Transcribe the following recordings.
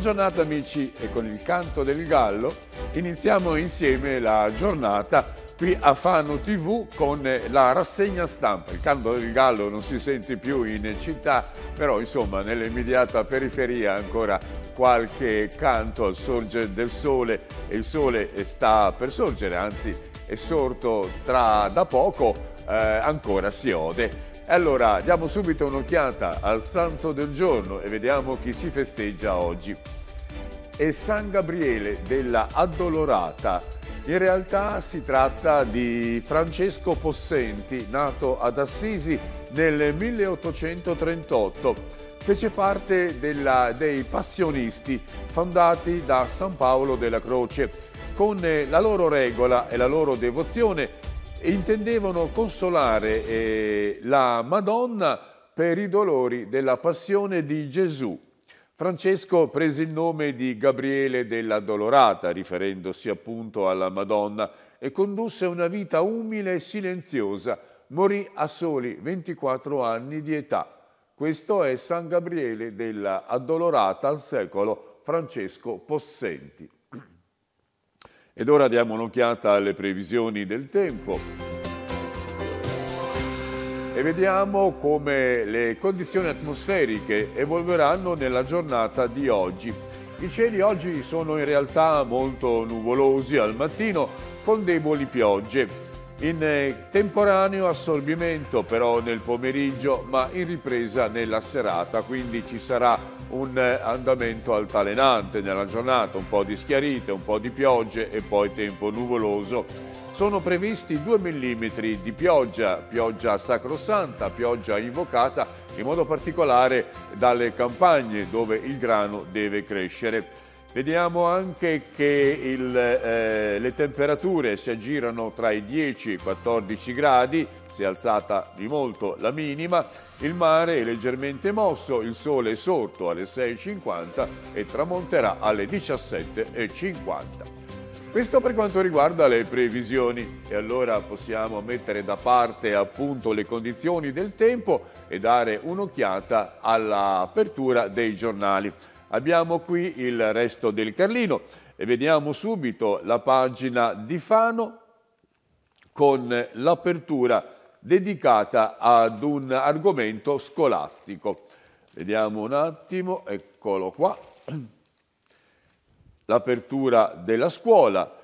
Buona amici e con il canto del gallo iniziamo insieme la giornata qui a Fano TV con la rassegna stampa. Il canto del gallo non si sente più in città, però insomma nell'immediata periferia ancora qualche canto al sorgere del sole e il sole sta per sorgere, anzi è sorto tra da poco, eh, ancora si ode. Allora, diamo subito un'occhiata al santo del giorno e vediamo chi si festeggia oggi. È San Gabriele della Addolorata. In realtà si tratta di Francesco Possenti, nato ad Assisi nel 1838. Fece parte della, dei Passionisti, fondati da San Paolo della Croce. Con la loro regola e la loro devozione intendevano consolare eh, la Madonna per i dolori della passione di Gesù. Francesco prese il nome di Gabriele della Dolorata, riferendosi appunto alla Madonna, e condusse una vita umile e silenziosa. Morì a soli 24 anni di età. Questo è San Gabriele della Addolorata al secolo Francesco Possenti. Ed ora diamo un'occhiata alle previsioni del tempo. E vediamo come le condizioni atmosferiche evolveranno nella giornata di oggi. I cieli oggi sono in realtà molto nuvolosi al mattino con deboli piogge in eh, temporaneo assorbimento però nel pomeriggio ma in ripresa nella serata quindi ci sarà un eh, andamento altalenante nella giornata un po' di schiarite, un po' di piogge e poi tempo nuvoloso sono previsti 2 mm di pioggia, pioggia sacrosanta, pioggia invocata in modo particolare dalle campagne dove il grano deve crescere Vediamo anche che il, eh, le temperature si aggirano tra i 10 e i 14 gradi, si è alzata di molto la minima, il mare è leggermente mosso, il sole è sorto alle 6.50 e tramonterà alle 17.50. Questo per quanto riguarda le previsioni e allora possiamo mettere da parte appunto le condizioni del tempo e dare un'occhiata all'apertura dei giornali. Abbiamo qui il resto del Carlino e vediamo subito la pagina di Fano con l'apertura dedicata ad un argomento scolastico. Vediamo un attimo, eccolo qua. L'apertura della scuola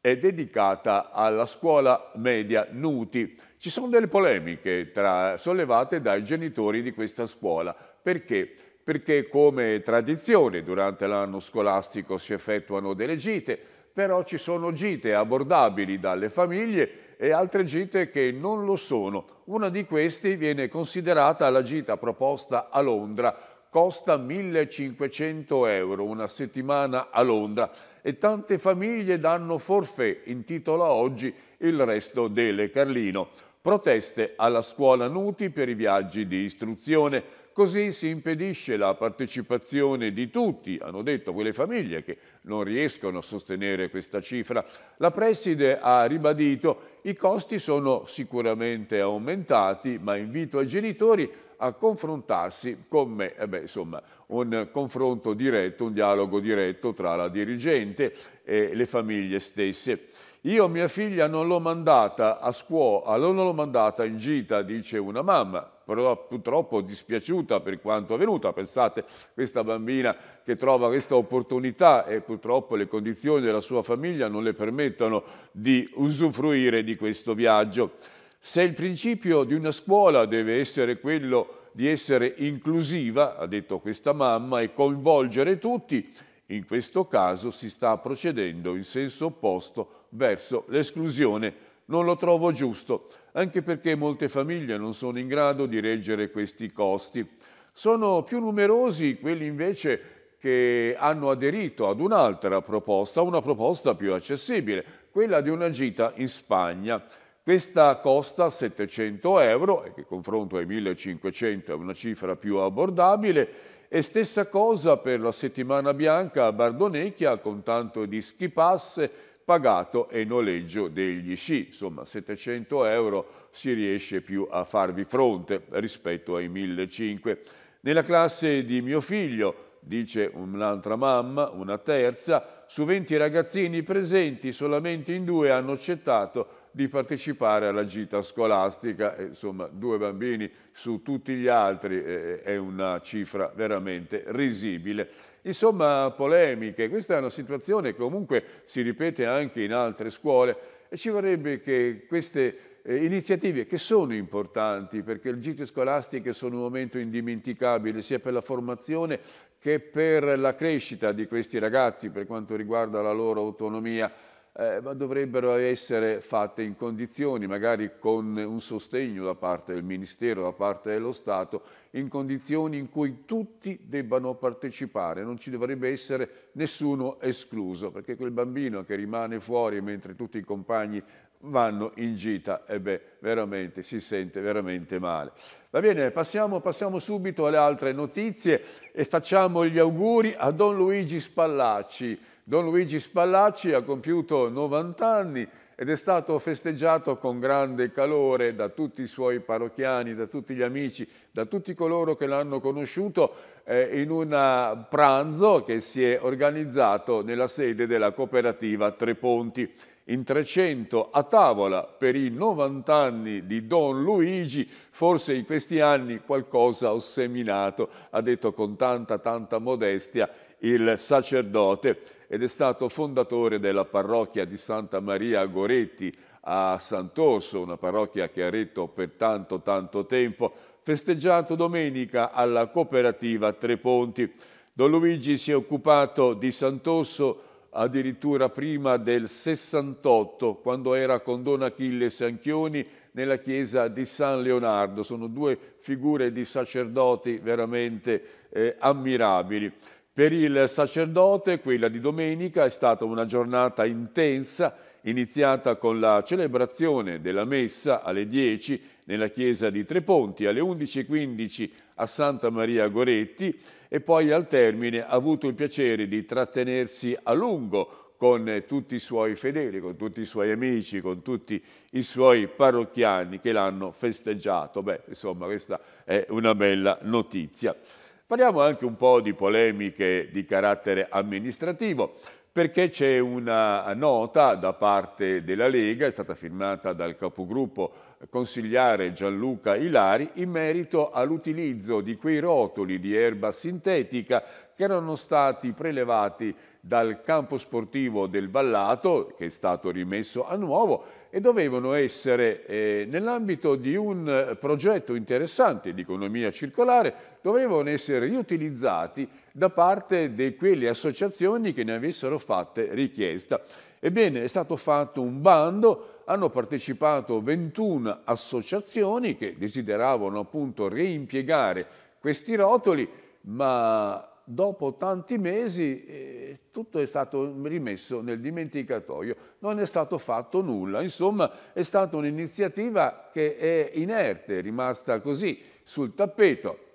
è dedicata alla scuola media Nuti. Ci sono delle polemiche tra, sollevate dai genitori di questa scuola perché perché come tradizione durante l'anno scolastico si effettuano delle gite, però ci sono gite abbordabili dalle famiglie e altre gite che non lo sono. Una di queste viene considerata la gita proposta a Londra, costa 1500 euro una settimana a Londra e tante famiglie danno forfè, intitola oggi il resto delle Carlino. Proteste alla scuola Nuti per i viaggi di istruzione, Così si impedisce la partecipazione di tutti, hanno detto quelle famiglie che non riescono a sostenere questa cifra. La preside ha ribadito i costi sono sicuramente aumentati, ma invito i genitori a confrontarsi con me, eh beh, insomma, un confronto diretto, un dialogo diretto tra la dirigente e le famiglie stesse. Io mia figlia non l'ho mandata a scuola, non l'ho mandata in gita, dice una mamma purtroppo dispiaciuta per quanto avvenuta. Pensate, questa bambina che trova questa opportunità e purtroppo le condizioni della sua famiglia non le permettono di usufruire di questo viaggio. Se il principio di una scuola deve essere quello di essere inclusiva, ha detto questa mamma, e coinvolgere tutti, in questo caso si sta procedendo in senso opposto verso l'esclusione non lo trovo giusto, anche perché molte famiglie non sono in grado di reggere questi costi. Sono più numerosi quelli invece che hanno aderito ad un'altra proposta, una proposta più accessibile, quella di una gita in Spagna. Questa costa 700 euro, e che confronto ai 1500 è una cifra più abbordabile, e stessa cosa per la settimana bianca a Bardonecchia con tanto di schipasse pagato e noleggio degli sci. Insomma, 700 euro si riesce più a farvi fronte rispetto ai 1500. Nella classe di mio figlio, dice un'altra mamma, una terza, su 20 ragazzini presenti, solamente in due hanno accettato di partecipare alla gita scolastica, eh, insomma due bambini su tutti gli altri eh, eh, è una cifra veramente risibile. Insomma polemiche, questa è una situazione che comunque si ripete anche in altre scuole e ci vorrebbe che queste eh, iniziative che sono importanti perché le gite scolastiche sono un momento indimenticabile sia per la formazione che per la crescita di questi ragazzi per quanto riguarda la loro autonomia, eh, ma dovrebbero essere fatte in condizioni, magari con un sostegno da parte del Ministero, da parte dello Stato, in condizioni in cui tutti debbano partecipare, non ci dovrebbe essere nessuno escluso, perché quel bambino che rimane fuori mentre tutti i compagni vanno in gita e beh, veramente si sente veramente male. Va bene, passiamo, passiamo subito alle altre notizie e facciamo gli auguri a Don Luigi Spallacci. Don Luigi Spallacci ha compiuto 90 anni ed è stato festeggiato con grande calore da tutti i suoi parrocchiani, da tutti gli amici, da tutti coloro che l'hanno conosciuto eh, in un eh, pranzo che si è organizzato nella sede della cooperativa Tre Ponti in 300 a tavola per i 90 anni di Don Luigi, forse in questi anni qualcosa ho seminato, ha detto con tanta tanta modestia il sacerdote ed è stato fondatore della parrocchia di Santa Maria Goretti a Sant'Orso, una parrocchia che ha retto per tanto tanto tempo, festeggiato domenica alla cooperativa Tre Ponti. Don Luigi si è occupato di Sant'Orso addirittura prima del 68, quando era con Don Achille Sanchioni nella chiesa di San Leonardo. Sono due figure di sacerdoti veramente eh, ammirabili. Per il sacerdote quella di domenica è stata una giornata intensa, iniziata con la celebrazione della messa alle 10 nella chiesa di Tre Ponti, alle 11.15 a Santa Maria Goretti e poi al termine ha avuto il piacere di trattenersi a lungo con tutti i suoi fedeli, con tutti i suoi amici, con tutti i suoi parrocchiani che l'hanno festeggiato. Beh, insomma, questa è una bella notizia. Parliamo anche un po' di polemiche di carattere amministrativo, perché c'è una nota da parte della Lega, è stata firmata dal capogruppo consigliare Gianluca Ilari in merito all'utilizzo di quei rotoli di erba sintetica che erano stati prelevati dal campo sportivo del Vallato, che è stato rimesso a nuovo, e dovevano essere, eh, nell'ambito di un progetto interessante di economia circolare, dovevano essere riutilizzati da parte di quelle associazioni che ne avessero fatte richiesta. Ebbene, è stato fatto un bando hanno partecipato 21 associazioni che desideravano appunto reimpiegare questi rotoli, ma dopo tanti mesi eh, tutto è stato rimesso nel dimenticatoio, non è stato fatto nulla. Insomma, è stata un'iniziativa che è inerte, è rimasta così sul tappeto,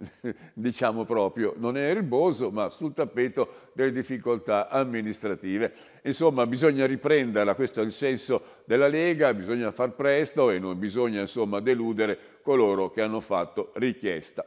diciamo proprio, non è erboso, ma sul tappeto delle difficoltà amministrative. Insomma, bisogna riprenderla, questo è il senso della Lega, bisogna far presto e non bisogna insomma, deludere coloro che hanno fatto richiesta.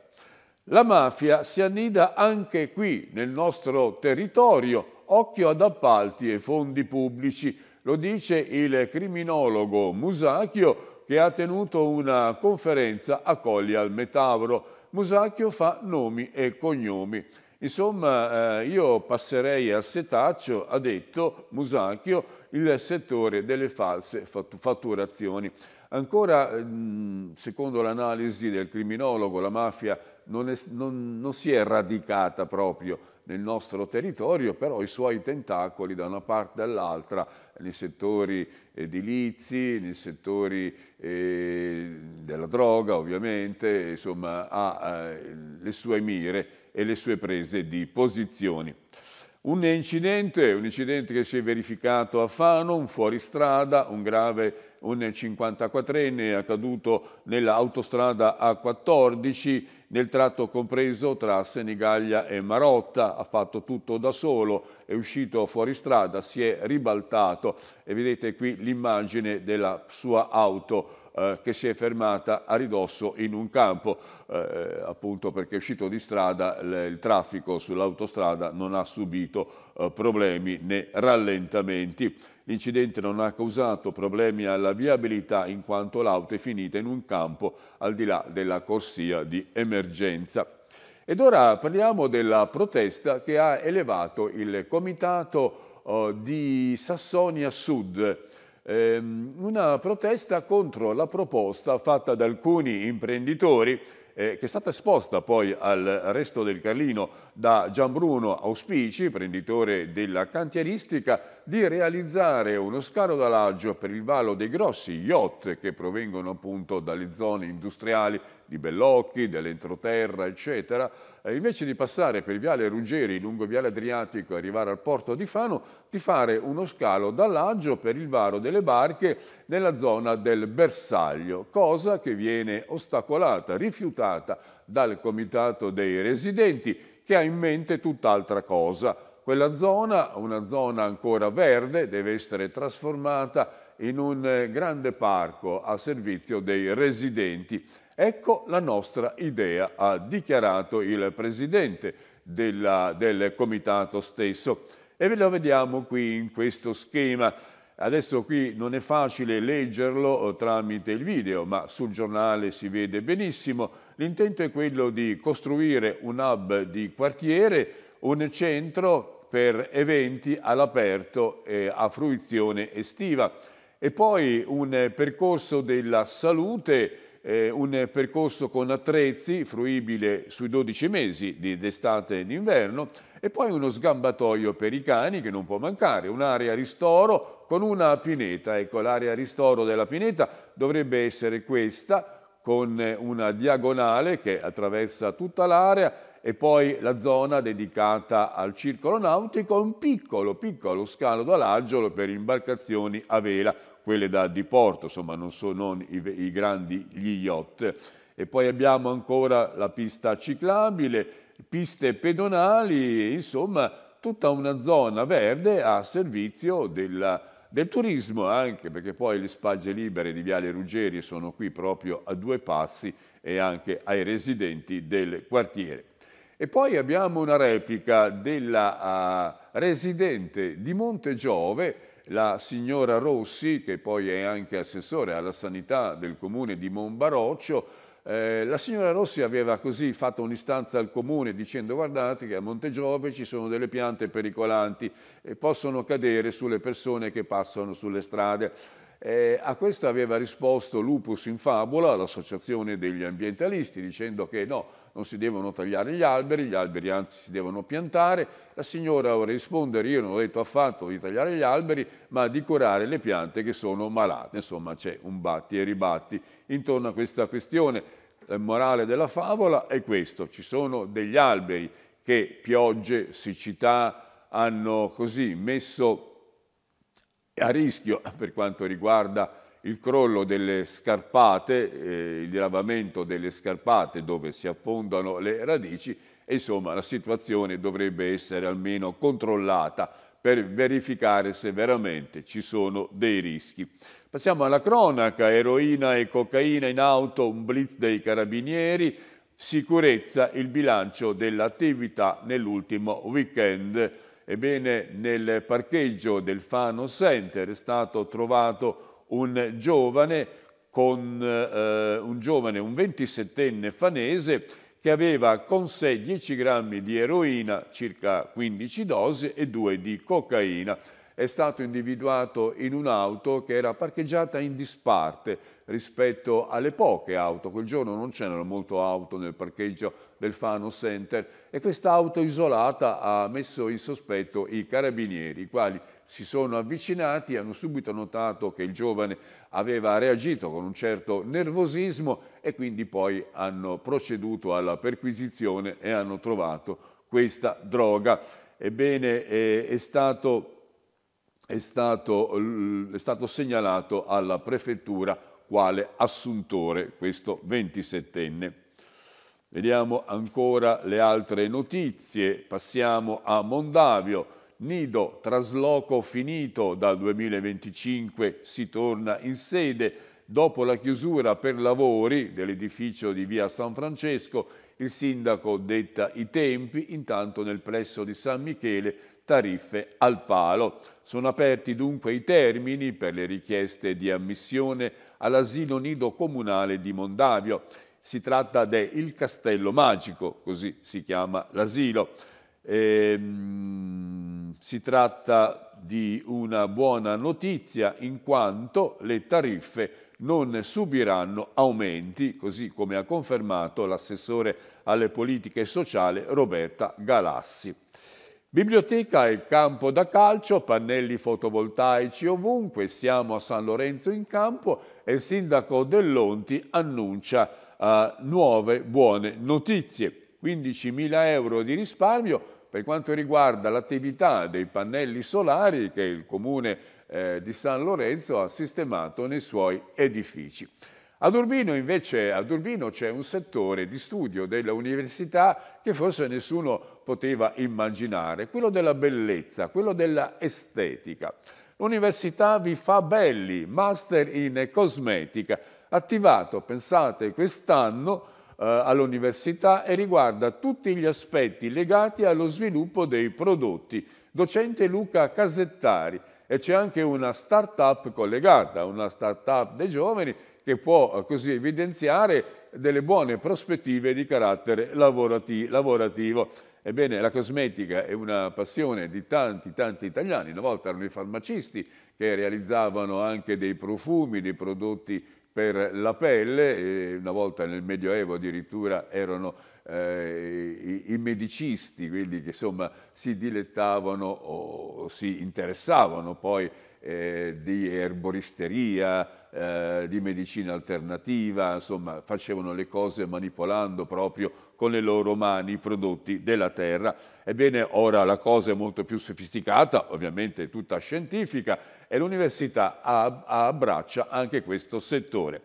La mafia si annida anche qui, nel nostro territorio, occhio ad appalti e fondi pubblici, lo dice il criminologo Musacchio che ha tenuto una conferenza a Colli al Metauro. Musacchio fa nomi e cognomi. Insomma, eh, io passerei al setaccio, ha detto Musacchio, il settore delle false fatturazioni. Ancora, mm, secondo l'analisi del criminologo, la mafia non, è, non, non si è radicata proprio nel nostro territorio, però i suoi tentacoli da una parte e dall'altra nei settori edilizi, nei settori eh, della droga ovviamente, insomma ha eh, le sue mire e le sue prese di posizioni. Un incidente, un incidente che si è verificato a Fano, un fuoristrada, un grave, un 54enne è accaduto nell'autostrada A14, nel tratto compreso tra Senigallia e Marotta, ha fatto tutto da solo, è uscito fuori strada, si è ribaltato e vedete qui l'immagine della sua auto eh, che si è fermata a ridosso in un campo, eh, appunto perché è uscito di strada le, il traffico sull'autostrada non ha subito eh, problemi né rallentamenti. L'incidente non ha causato problemi alla viabilità in quanto l'auto è finita in un campo al di là della corsia di emergenza. Ed ora parliamo della protesta che ha elevato il Comitato eh, di Sassonia Sud ehm, una protesta contro la proposta fatta da alcuni imprenditori eh, che è stata esposta poi al resto del Carlino da Gianbruno Auspici, imprenditore della cantieristica, di realizzare uno scalo d'alaggio per il valo dei grossi yacht che provengono appunto dalle zone industriali di Bellocchi, dell'entroterra, eccetera. E eh, invece di passare per Viale Ruggeri lungo Viale Adriatico e arrivare al porto di Fano, di fare uno scalo d'allaggio per il varo delle barche nella zona del bersaglio, cosa che viene ostacolata, rifiutata dal comitato dei residenti che ha in mente tutt'altra cosa. Quella zona, una zona ancora verde, deve essere trasformata in un eh, grande parco a servizio dei residenti. Ecco la nostra idea, ha dichiarato il presidente della, del comitato stesso. E ve lo vediamo qui in questo schema. Adesso qui non è facile leggerlo eh, tramite il video, ma sul giornale si vede benissimo. L'intento è quello di costruire un hub di quartiere, un centro per eventi all'aperto e a fruizione estiva. E poi un percorso della salute eh, un percorso con attrezzi fruibile sui 12 mesi di d'estate e d'inverno e poi uno sgambatoio per i cani che non può mancare, un'area ristoro con una pineta. Ecco, l'area ristoro della pineta dovrebbe essere questa con una diagonale che attraversa tutta l'area e poi la zona dedicata al circolo nautico, un piccolo, piccolo scalo d'alaggiolo per imbarcazioni a vela quelle da diporto, insomma non sono i, i grandi gli yacht. E poi abbiamo ancora la pista ciclabile, piste pedonali, insomma tutta una zona verde a servizio della del turismo anche, perché poi le spagge libere di Viale Ruggeri sono qui proprio a due passi e anche ai residenti del quartiere. E poi abbiamo una replica della uh, residente di Monte Giove la signora Rossi, che poi è anche assessore alla sanità del comune di Monbaroccio, eh, la signora Rossi aveva così fatto un'istanza al comune dicendo guardate che a Montegiove ci sono delle piante pericolanti e possono cadere sulle persone che passano sulle strade. Eh, a questo aveva risposto Lupus in Fabula, l'associazione degli ambientalisti, dicendo che no, non si devono tagliare gli alberi, gli alberi anzi si devono piantare. La signora vuole rispondere, io non ho detto affatto di tagliare gli alberi, ma di curare le piante che sono malate. Insomma c'è un batti e ribatti intorno a questa questione. Il eh, morale della favola è questo, ci sono degli alberi che piogge, siccità hanno così messo a rischio per quanto riguarda il crollo delle scarpate, eh, il lavamento delle scarpate dove si affondano le radici e insomma la situazione dovrebbe essere almeno controllata per verificare se veramente ci sono dei rischi. Passiamo alla cronaca, eroina e cocaina in auto, un blitz dei carabinieri, sicurezza, il bilancio dell'attività nell'ultimo weekend. Ebbene, nel parcheggio del Fano Center è stato trovato un giovane, con, eh, un, giovane un 27enne fanese, che aveva con sé 10 grammi di eroina, circa 15 dosi, e 2 di cocaina è stato individuato in un'auto che era parcheggiata in disparte rispetto alle poche auto. Quel giorno non c'erano molte auto nel parcheggio del Fano Center e quest'auto isolata ha messo in sospetto i carabinieri, i quali si sono avvicinati, hanno subito notato che il giovane aveva reagito con un certo nervosismo e quindi poi hanno proceduto alla perquisizione e hanno trovato questa droga. Ebbene, eh, è stato è stato, è stato segnalato alla prefettura quale assuntore questo 27enne. Vediamo ancora le altre notizie, passiamo a Mondavio. Nido, trasloco finito, dal 2025 si torna in sede. Dopo la chiusura per lavori dell'edificio di via San Francesco, il sindaco detta i tempi, intanto nel plesso di San Michele tariffe al palo. Sono aperti dunque i termini per le richieste di ammissione all'asilo nido comunale di Mondavio. Si tratta del Castello Magico, così si chiama l'asilo. Ehm, si tratta di una buona notizia in quanto le tariffe non subiranno aumenti, così come ha confermato l'assessore alle politiche sociali Roberta Galassi. Biblioteca e campo da calcio, pannelli fotovoltaici ovunque, siamo a San Lorenzo in campo e il sindaco Dell'Onti annuncia eh, nuove buone notizie. 15.000 euro di risparmio per quanto riguarda l'attività dei pannelli solari che il comune eh, di San Lorenzo ha sistemato nei suoi edifici. Ad Urbino invece c'è un settore di studio dell'università che forse nessuno poteva immaginare, quello della bellezza, quello dell'estetica. L'università vi fa belli, master in cosmetica, attivato, pensate, quest'anno eh, all'università e riguarda tutti gli aspetti legati allo sviluppo dei prodotti. Docente Luca Casettari e c'è anche una start-up collegata, una start-up dei giovani che può eh, così evidenziare delle buone prospettive di carattere lavorativo. Ebbene, la cosmetica è una passione di tanti, tanti italiani. Una volta erano i farmacisti che realizzavano anche dei profumi, dei prodotti per la pelle, una volta nel Medioevo addirittura erano eh, i, i, medicisti, quelli che insomma si dilettavano o, o si interessavano poi eh, di erboristeria, eh, di medicina alternativa, insomma facevano le cose manipolando proprio con le loro mani i prodotti della terra. Ebbene, ora la cosa è molto più sofisticata, ovviamente tutta scientifica, e l'università abbraccia anche questo settore.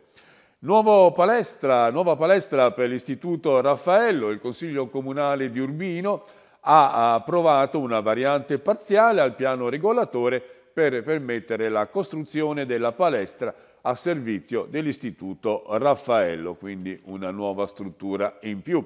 Palestra, nuova palestra per l'Istituto Raffaello, il Consiglio Comunale di Urbino ha approvato una variante parziale al piano regolatore per permettere la costruzione della palestra a servizio dell'Istituto Raffaello, quindi una nuova struttura in più.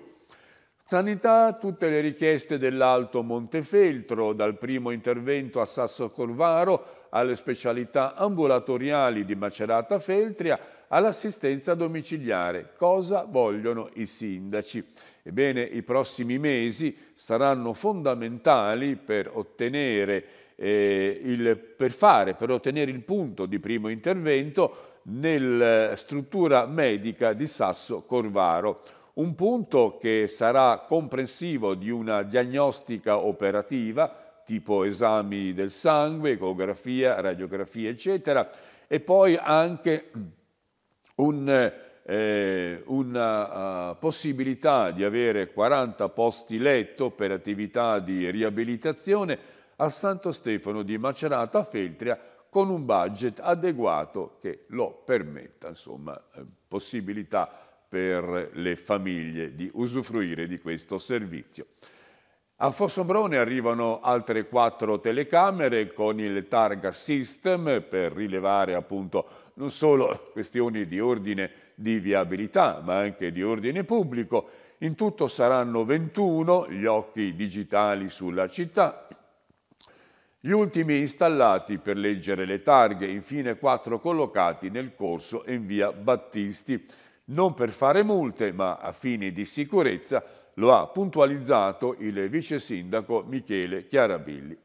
Sanità, tutte le richieste dell'Alto Montefeltro, dal primo intervento a Sasso Corvaro alle specialità ambulatoriali di Macerata Feltria all'assistenza domiciliare. Cosa vogliono i sindaci? Ebbene, i prossimi mesi saranno fondamentali per ottenere eh, il, per fare, per ottenere il punto di primo intervento nella eh, struttura medica di Sasso Corvaro. Un punto che sarà comprensivo di una diagnostica operativa, tipo esami del sangue, ecografia, radiografia, eccetera, e poi anche un, eh, una uh, possibilità di avere 40 posti letto per attività di riabilitazione a Santo Stefano di Macerata Feltria con un budget adeguato che lo permetta, insomma, eh, possibilità per le famiglie di usufruire di questo servizio. A Fossombrone arrivano altre quattro telecamere con il targa system per rilevare appunto non solo questioni di ordine di viabilità ma anche di ordine pubblico. In tutto saranno 21 gli occhi digitali sulla città, gli ultimi installati per leggere le targhe, infine quattro collocati nel corso in via Battisti. Non per fare multe, ma a fini di sicurezza, lo ha puntualizzato il vice sindaco Michele Chiarabilli.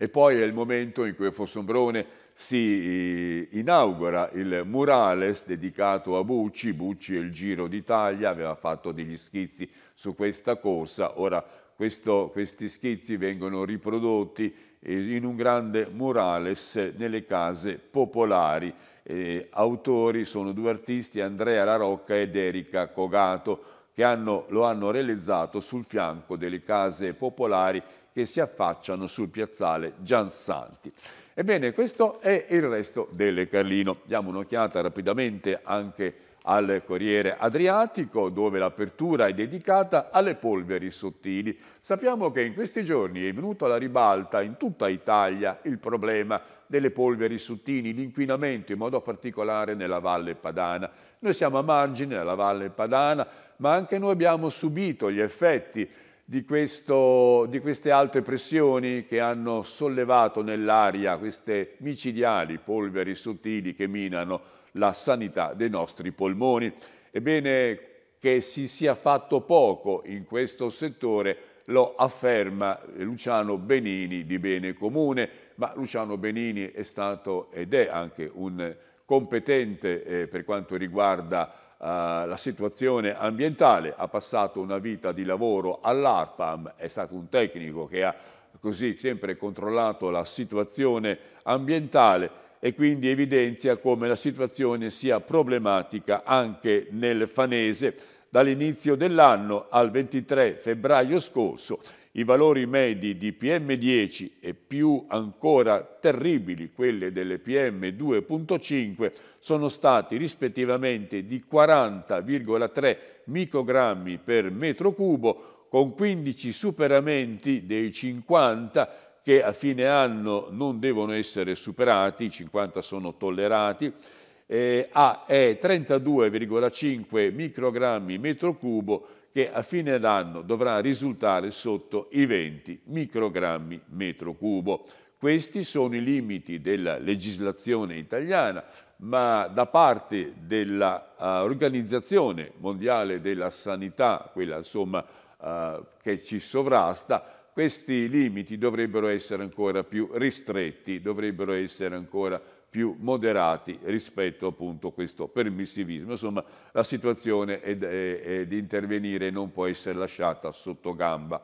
E poi è il momento in cui a Fossombrone si eh, inaugura il murales dedicato a Bucci. Bucci e il Giro d'Italia aveva fatto degli schizzi su questa corsa, ora questo, questi schizzi vengono riprodotti eh, in un grande murales nelle case popolari. Eh, autori sono due artisti, Andrea Larocca ed Erika Cogato, che hanno, lo hanno realizzato sul fianco delle case popolari che si affacciano sul piazzale Giansanti. Ebbene, questo è il resto delle Carlino. Diamo un'occhiata rapidamente anche a al Corriere Adriatico, dove l'apertura è dedicata alle polveri sottili. Sappiamo che in questi giorni è venuto alla ribalta in tutta Italia il problema delle polveri sottili, l'inquinamento in modo particolare nella Valle Padana. Noi siamo a margine della Valle Padana, ma anche noi abbiamo subito gli effetti di, questo, di, queste alte pressioni che hanno sollevato nell'aria queste micidiali polveri sottili che minano la sanità dei nostri polmoni. Ebbene, che si sia fatto poco in questo settore lo afferma Luciano Benini di Bene Comune, ma Luciano Benini è stato ed è anche un competente eh, per quanto riguarda eh, la situazione ambientale, ha passato una vita di lavoro all'ARPAM, è stato un tecnico che ha così sempre controllato la situazione ambientale e quindi evidenzia come la situazione sia problematica anche nel Fanese. Dall'inizio dell'anno al 23 febbraio scorso i valori medi di PM10 e più ancora terribili quelle delle PM2.5 sono stati rispettivamente di 40,3 microgrammi per metro cubo con 15 superamenti dei 50 che a fine anno non devono essere superati, 50 sono tollerati, eh, a 32,5 microgrammi metro cubo che a fine anno dovrà risultare sotto i 20 microgrammi metro cubo. Questi sono i limiti della legislazione italiana, ma da parte dell'Organizzazione eh, Mondiale della Sanità, quella insomma, eh, che ci sovrasta, questi limiti dovrebbero essere ancora più ristretti, dovrebbero essere ancora più moderati rispetto appunto a questo permissivismo. Insomma, la situazione è, è, è di intervenire non può essere lasciata sotto gamba.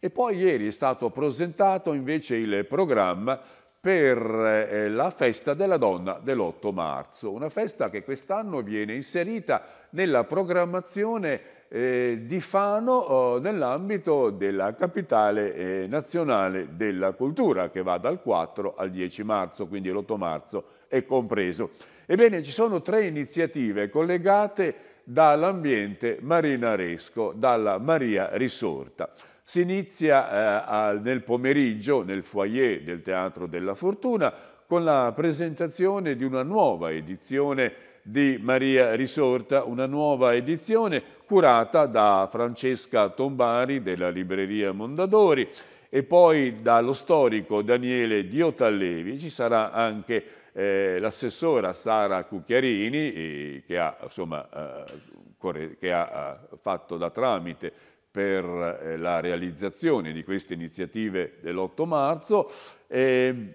E poi ieri è stato presentato invece il programma per eh, la festa della donna dell'8 marzo, una festa che quest'anno viene inserita nella programmazione eh, di Fano eh, nell'ambito della capitale nazionale della cultura che va dal 4 al 10 marzo, quindi l'8 marzo è compreso. Ebbene, ci sono tre iniziative collegate dall'ambiente marinaresco, dalla Maria Risorta. Si inizia eh, nel pomeriggio nel foyer del Teatro della Fortuna con la presentazione di una nuova edizione di Maria Risorta, una nuova edizione curata da Francesca Tombari della libreria Mondadori e poi dallo storico Daniele Diotallevi ci sarà anche eh, l'assessora Sara Cucchiarini eh, che ha, insomma, eh, che ha eh, fatto da tramite per eh, la realizzazione di queste iniziative dell'8 marzo, e, ehm,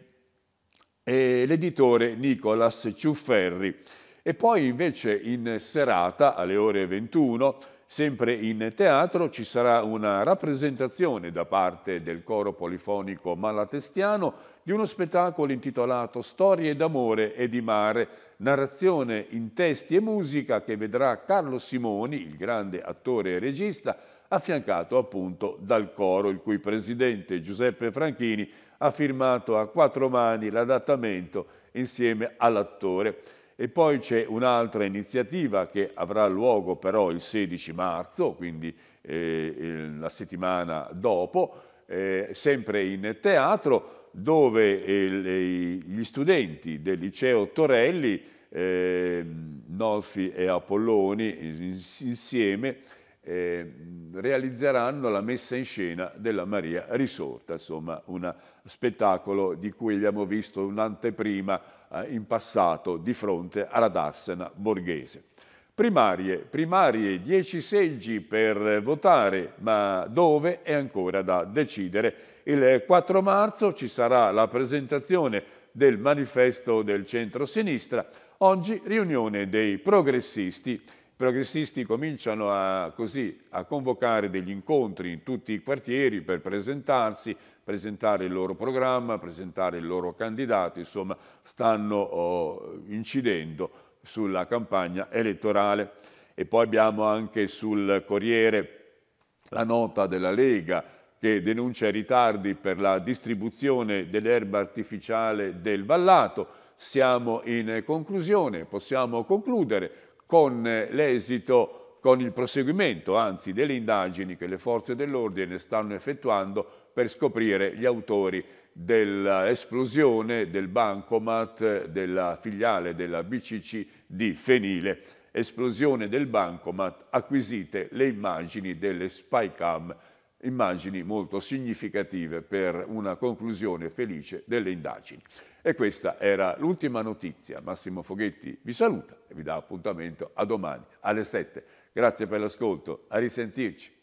e l'editore Nicolas Ciufferri. E poi invece in serata alle ore 21 Sempre in teatro ci sarà una rappresentazione da parte del coro polifonico malatestiano di uno spettacolo intitolato Storie d'amore e di mare, narrazione in testi e musica che vedrà Carlo Simoni, il grande attore e regista, affiancato appunto dal coro, il cui presidente Giuseppe Franchini ha firmato a quattro mani l'adattamento insieme all'attore. E poi c'è un'altra iniziativa che avrà luogo però il 16 marzo, quindi eh, la settimana dopo, eh, sempre in teatro, dove eh, gli studenti del liceo Torelli, ehm, Nolfi e Apolloni eh, insieme eh, realizzeranno la messa in scena della Maria risorta, insomma un spettacolo di cui abbiamo visto un'anteprima eh, in passato di fronte alla Darsena borghese. Primarie, primarie, 10 seggi per votare, ma dove è ancora da decidere. Il 4 marzo ci sarà la presentazione del manifesto del centro-sinistra, oggi riunione dei progressisti progressisti cominciano a, così, a convocare degli incontri in tutti i quartieri per presentarsi, presentare il loro programma, presentare il loro candidato, insomma stanno oh, incidendo sulla campagna elettorale. E poi abbiamo anche sul Corriere la nota della Lega che denuncia i ritardi per la distribuzione dell'erba artificiale del vallato. Siamo in conclusione, possiamo concludere con eh, l'esito, con il proseguimento, anzi, delle indagini che le forze dell'ordine stanno effettuando per scoprire gli autori dell'esplosione del bancomat della filiale della BCC di Fenile. Esplosione del bancomat, acquisite le immagini delle spy cam immagini molto significative per una conclusione felice delle indagini. E questa era l'ultima notizia. Massimo Foghetti vi saluta e vi dà appuntamento a domani alle 7. Grazie per l'ascolto, a risentirci.